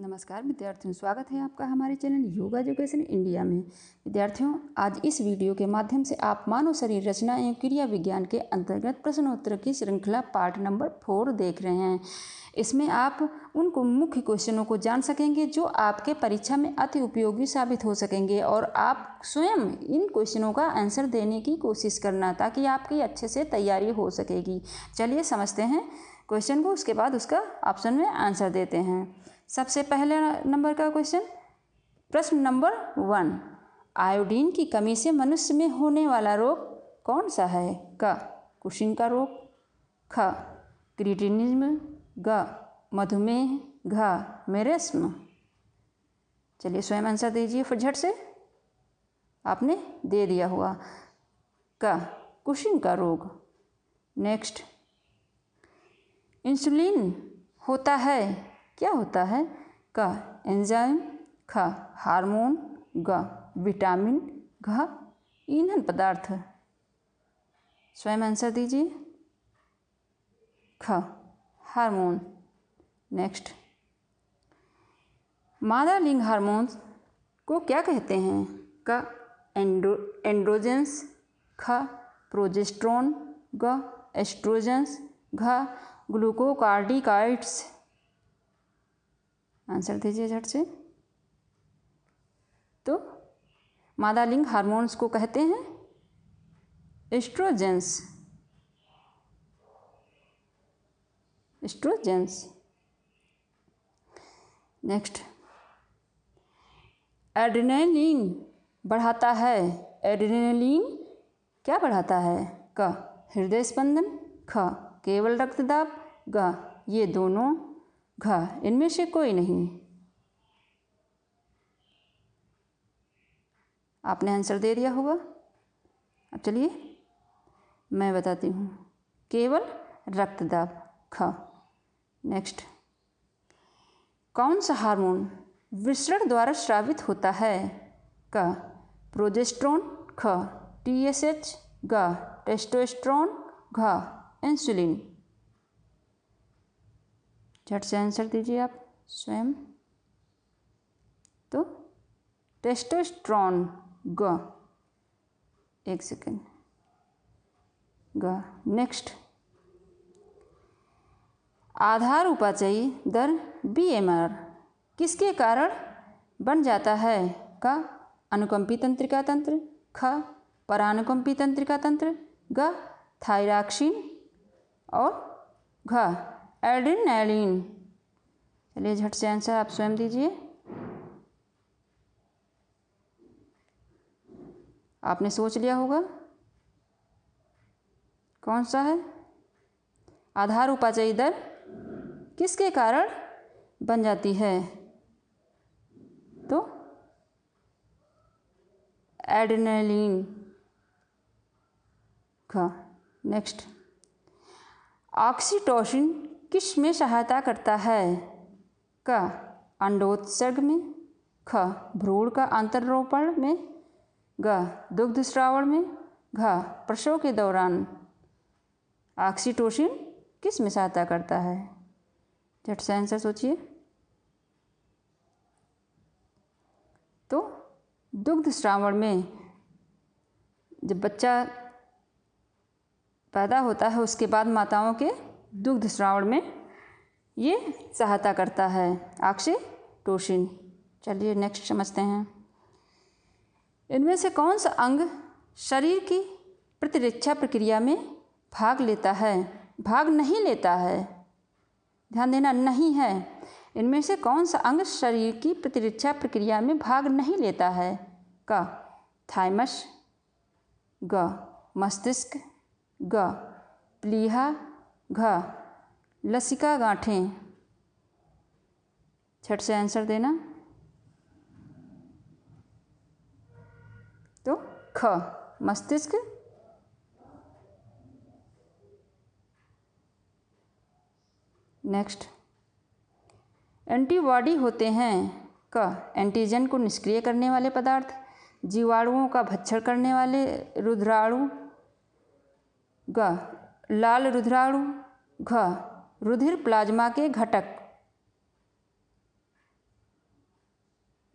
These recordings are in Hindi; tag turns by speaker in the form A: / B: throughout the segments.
A: नमस्कार विद्यार्थियों स्वागत है आपका हमारे चैनल योगा एजुकेशन इंडिया में विद्यार्थियों आज इस वीडियो के माध्यम से आप मानव शरीर रचना एवं क्रिया विज्ञान के अंतर्गत प्रश्नोत्तर की श्रृंखला पार्ट नंबर फोर देख रहे हैं इसमें आप उनको मुख्य क्वेश्चनों को जान सकेंगे जो आपके परीक्षा में अति उपयोगी साबित हो सकेंगे और आप स्वयं इन क्वेश्चनों का आंसर देने की कोशिश करना ताकि आपकी अच्छे से तैयारी हो सकेगी चलिए समझते हैं क्वेश्चन को उसके बाद उसका ऑप्शन में आंसर देते हैं सबसे पहले नंबर का क्वेश्चन प्रश्न नंबर वन आयोडीन की कमी से मनुष्य में होने वाला रोग कौन सा है क कुशिंग का रोग ख क्रिटिनिज्म ग मधुमेह घ मेरेस्म चलिए स्वयं आंसर दीजिए झट से आपने दे दिया हुआ क कुशिंग का रोग नेक्स्ट इंसुलिन होता है क्या होता है क एंजाइम ख हार्मोन ग विटामिन घ ईंधन पदार्थ स्वयं आंसर दीजिए ख हार्मोन नेक्स्ट मादा लिंग हार्मोन्स को क्या कहते हैं क एंड्रो एंड्रोजेंस ख प्रोजेस्ट्रोन ग एस्ट्रोजेंस घ ग्लूकोकार्डिकाइड्स आंसर दीजिए झट से तो मादालिंग हार्मोन्स को कहते हैं एस्ट्रोजेंस एस्ट्रोजेंस नेक्स्ट एड्रेनलिन बढ़ाता है एड्रेनलिन क्या बढ़ाता है क हृदय स्पंदन ख केवल रक्तदाब ग ये दोनों घ इनमें से कोई नहीं आपने आंसर दे दिया होगा अब चलिए मैं बताती हूँ केवल रक्तदाब ख नेक्स्ट कौन सा हार्मोन विसरण द्वारा श्रावित होता है क प्रोजेस्ट्रॉन ख टी एस एच ग टेस्टोस्ट्रॉन घ इंसुलिन झट से आंसर दीजिए आप स्वयं तो टेस्टोस्ट्रॉन ग एक सेकेंड ग नेक्स्ट आधार उपाचयी दर बी एम आर किसके कारण बन जाता है का अनुकंपी तंत्रिका तंत्र ख परानुकंपी तंत्रिका तंत्र ग थायराक्सिन और घ एड्रीनलिन चलिए झट से आंसर आप स्वयं दीजिए आपने सोच लिया होगा कौन सा है आधार उपाचयी दर किसके कारण बन जाती है तो एडनेलिन का नेक्स्ट ऑक्सीटोसिन किस में सहायता करता है क अंडोत्सर्ग में ख भ्रूण का अंतरोपण में ग दुग्ध श्रावण में घ प्रसव के दौरान ऑक्सीटोसिन किस में सहायता करता है झट से आंसर सोचिए तो दुग्ध श्रावण में जब बच्चा पैदा होता है उसके बाद माताओं के दुग्ध श्रावण में ये सहायता करता है ऑक्सीटोसिन चलिए नेक्स्ट समझते हैं इनमें से कौन सा अंग शरीर की प्रतिरक्षा प्रक्रिया में भाग लेता है भाग नहीं लेता है ध्यान देना नहीं है इनमें से कौन सा अंग शरीर की प्रतिरक्षा प्रक्रिया में भाग नहीं लेता है क थाइमस ग मस्तिष्क ग प्लीहा घ लसिका गांठें छठ से आंसर देना तो ख मस्तिष्क नेक्स्ट एंटीबॉडी होते हैं क एंटीजन को निष्क्रिय करने वाले पदार्थ जीवाणुओं का भक्षण करने वाले रुद्राणु ग लाल रुद्राणु घ रुधिर प्लाज्मा के घटक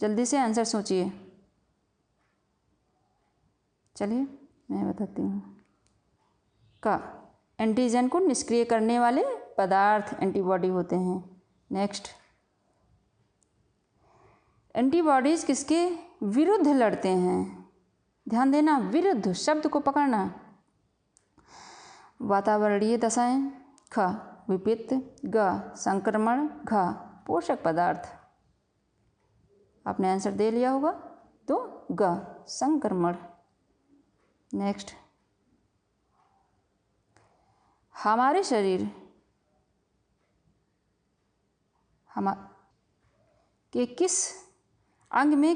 A: जल्दी से आंसर सोचिए चलिए मैं बताती हूँ का एंटीजन को निष्क्रिय करने वाले पदार्थ एंटीबॉडी होते हैं नेक्स्ट एंटीबॉडीज़ किसके विरुद्ध लड़ते हैं ध्यान देना विरुद्ध शब्द को पकड़ना वातावरणीय दशाएँ ख विपित्त ग संक्रमण घ पोषक पदार्थ आपने आंसर दे लिया होगा तो ग संक्रमण नेक्स्ट हमारे शरीर हम के किस अंग में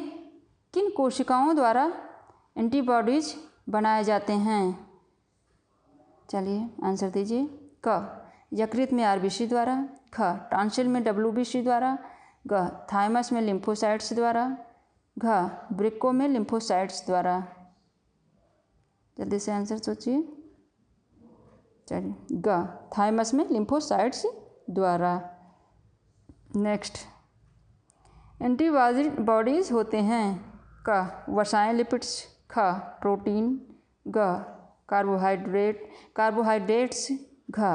A: किन कोशिकाओं द्वारा एंटीबॉडीज बनाए जाते हैं चलिए आंसर दीजिए क यकृत में आर द्वारा ख टॉन्सिल में डब्ल्यूबीसी द्वारा ग थाइमस में लिम्फोसाइट्स द्वारा घ ब्रिक्को में लिम्फोसाइट्स द्वारा जल्दी से आंसर सोचिए चलिए ग थाइमस में लिम्फोसाइट्स द्वारा नेक्स्ट एंटीबाजी बॉडीज होते हैं क वसाएँ लिपिड्स ख प्रोटीन ग कार्बोहाइड्रेट कार्बोहाइड्रेट्स घा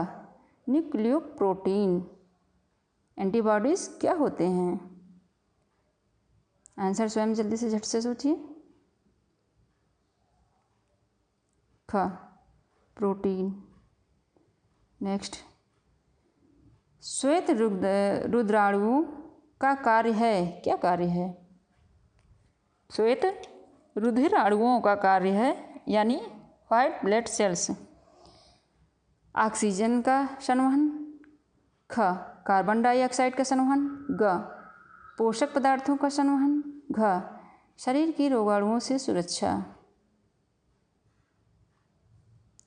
A: प्रोटीन एंटीबॉडीज़ क्या होते हैं आंसर स्वयं जल्दी से झट से सोचिए ख प्रोटीन नेक्स्ट श्वेत रुद्राणु का कार्य है क्या कार्य है श्वेत रुधिराणुओं का कार्य है यानी वाइट ब्लड सेल्स ऑक्सीजन का संवहन ख कार्बन डाइऑक्साइड का संवहन ग पोषक पदार्थों का संवहन घ शरीर की रोगाणुओं से सुरक्षा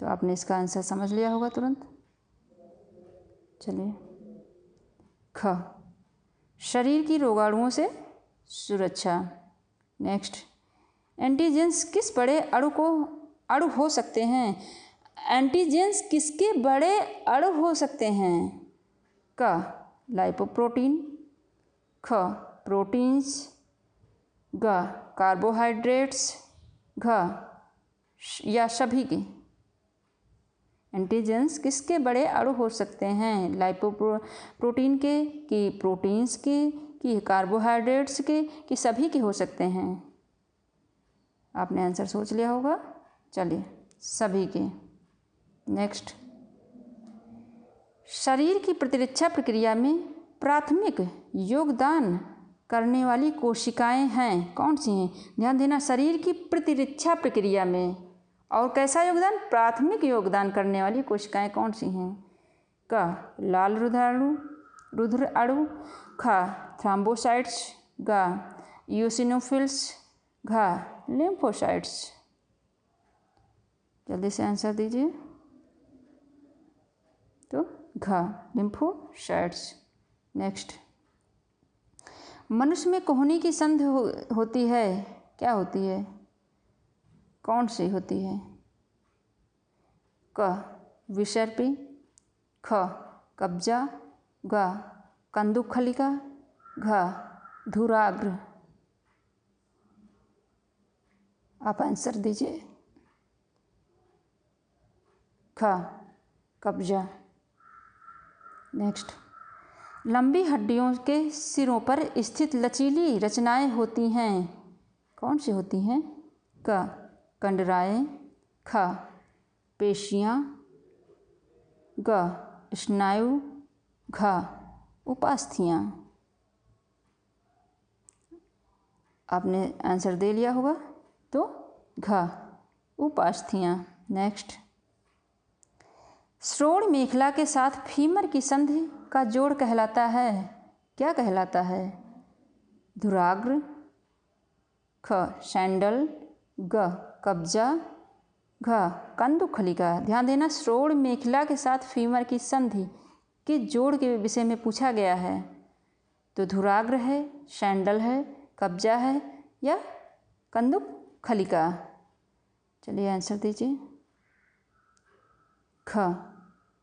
A: तो आपने इसका आंसर समझ लिया होगा तुरंत चलिए ख शरीर की रोगाणुओं से सुरक्षा नेक्स्ट एंटीजेंस किस बड़े अणु को अणु हो सकते हैं एंटीजेंस किसके बड़े अणु हो सकते हैं क लाइपोप्रोटीन ख प्रोटीन्स घ कार्बोहाइड्रेट्स घ या सभी के एंटीजेंस किसके बड़े अणु हो सकते हैं लाइपो प्रोटीन के कि प्रोटीन्स के कि कार्बोहाइड्रेट्स के कि सभी के हो सकते हैं आपने आंसर सोच लिया होगा चलिए सभी के नेक्स्ट शरीर की प्रतिरक्षा प्रक्रिया में प्राथमिक योगदान करने वाली कोशिकाएं हैं कौन सी हैं ध्यान देना शरीर की प्रतिरक्षा प्रक्रिया में और कैसा योगदान प्राथमिक योगदान करने वाली कोशिकाएं कौन सी हैं क लाल रुधाणु रुद्र अणु ख थ्राम्बोसाइट्स ग यूसिनोफिल्स घ लिम्फोसाइट्स जल्दी से आंसर दीजिए तो घ शर्ट्स नेक्स्ट मनुष्य में कोहनी की संध हो, होती है क्या होती है कौन सी होती है क विसर्पी ख कब्जा ग कंदुखलिका घ धुराग्र आप आंसर दीजिए ख कब्जा नेक्स्ट लंबी हड्डियों के सिरों पर स्थित लचीली रचनाएं होती हैं कौन सी होती हैं क कंडराएं ख पेशियाँ ग स्नायु घ उपास्थियाँ आपने आंसर दे लिया होगा तो घ उपास्थियाँ नेक्स्ट श्रोण मेखला के साथ फीमर की संधि का जोड़ कहलाता है क्या कहलाता है धुराग्र ख सैंडल ग कब्जा घ कंदुखलिका ध्यान देना श्रोण मेखला के साथ फीमर की संधि के जोड़ के विषय में पूछा गया है तो धुराग्र है सैंडल है कब्जा है या कंदुक खलिका चलिए आंसर दीजिए ख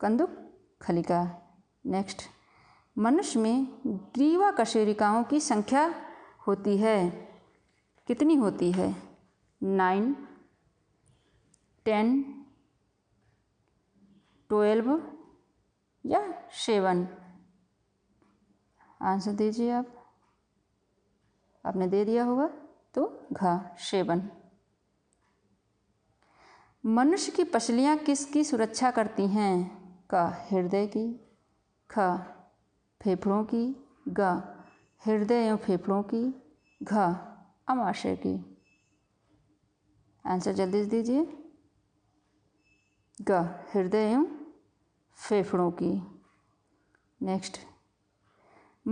A: कंदुक खलिका नेक्स्ट मनुष्य में ग्रीवा कशेरिकाओं की संख्या होती है कितनी होती है नाइन टेन ट्वेल्व या सेवन आंसर दीजिए आप आपने दे दिया होगा तो घा सेवन मनुष्य की पसलियाँ किसकी सुरक्षा करती हैं का हृदय की ख फेफड़ों की ग हृदय एवं फेफड़ों की घ अमाशय की आंसर जल्दी से दीजिए ग हृदय एवं फेफड़ों की नेक्स्ट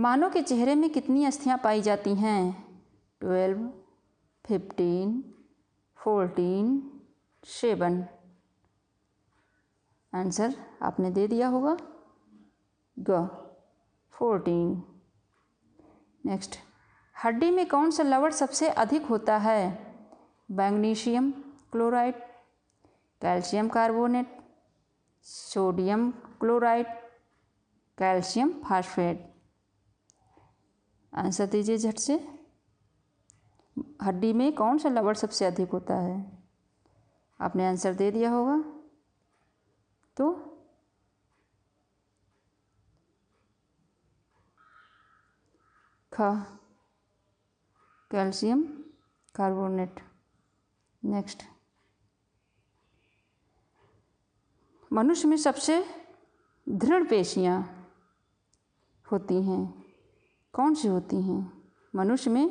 A: मानव के चेहरे में कितनी अस्थियाँ पाई जाती हैं twelve fifteen fourteen seven answer आपने दे दिया होगा ग फोर्टीन नेक्स्ट हड्डी में कौन सा लवण सबसे अधिक होता है magnesium chloride calcium carbonate sodium chloride calcium phosphate answer दीजिए झट से हड्डी में कौन सा लवण सबसे अधिक होता है आपने आंसर दे दिया होगा तो ख कैल्शियम कार्बोनेट नेक्स्ट मनुष्य में सबसे दृढ़ पेशियाँ होती हैं कौन सी होती हैं मनुष्य में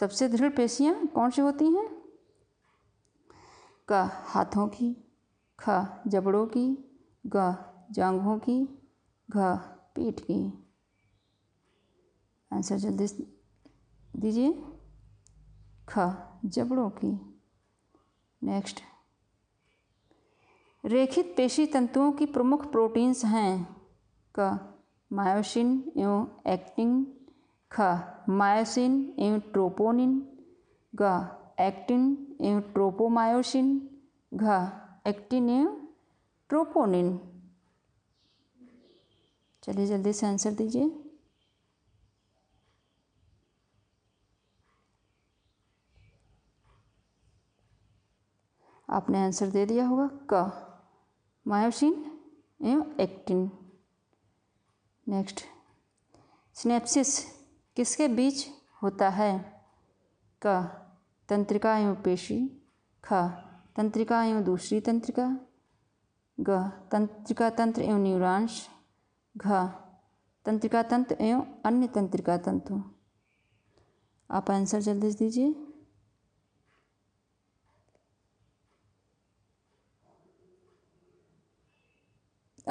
A: सबसे दृढ़ पेशियाँ कौन सी होती हैं क हाथों की ख जबड़ों की ग जांघों की घ पीठ की आंसर जल्दी दीजिए ख जबड़ों की नेक्स्ट रेखित पेशी तंतुओं की प्रमुख प्रोटीन्स हैं क मायोसिन एवं एक्टिन ख मायोसिन एवं ट्रोपोनिन ग एक्टिन एवं ट्रोपोमायोसिन घ एक्टिन एवं ट्रोपोनिन चलिए जल्दी से आंसर दीजिए आपने आंसर दे दिया होगा क मायोसिन एवं एक्टिन नेक्स्ट स्नेप्सिस किसके बीच होता है क तंत्रिका एवं पेशी ख तंत्रिका एवं दूसरी तंत्रिका ग तंत्रिका तंत्र एवं न्यूरांश घ तंत्रिका तंत्र एवं अन्य तंत्रिका तंत्र आप आंसर जल्दी से दीजिए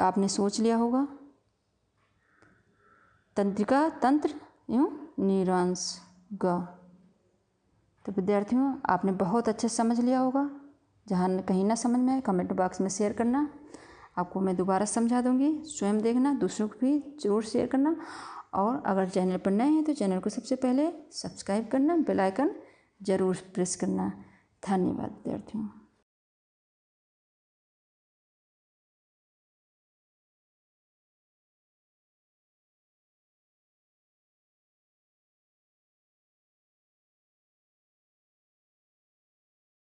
A: आपने सोच लिया होगा तंत्रिका तंत्र एवं न्यूरांश ग तो विद्यार्थियों आपने बहुत अच्छे समझ लिया होगा जहाँ कहीं ना समझ में आए कमेंट बॉक्स में शेयर करना आपको मैं दोबारा समझा दूँगी स्वयं देखना दूसरों को भी ज़रूर शेयर करना और अगर चैनल पर नए हैं तो चैनल को सबसे पहले सब्सक्राइब करना बेल आइकन ज़रूर प्रेस करना धन्यवाद विद्यार्थियों